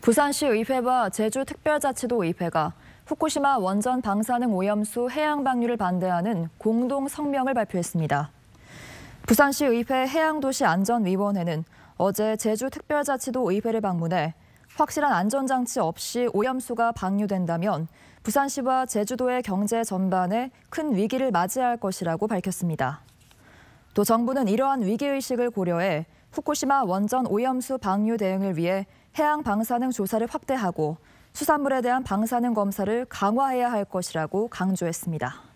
부산시의회와 제주특별자치도의회가 후쿠시마 원전 방사능 오염수 해양 방류를 반대하는 공동 성명을 발표했습니다. 부산시의회 해양도시안전위원회는 어제 제주특별자치도의회를 방문해 확실한 안전장치 없이 오염수가 방류된다면 부산시와 제주도의 경제 전반에 큰 위기를 맞이할 것이라고 밝혔습니다. 또 정부는 이러한 위기의식을 고려해 후쿠시마 원전 오염수 방류 대응을 위해 해양 방사능 조사를 확대하고 수산물에 대한 방사능 검사를 강화해야 할 것이라고 강조했습니다.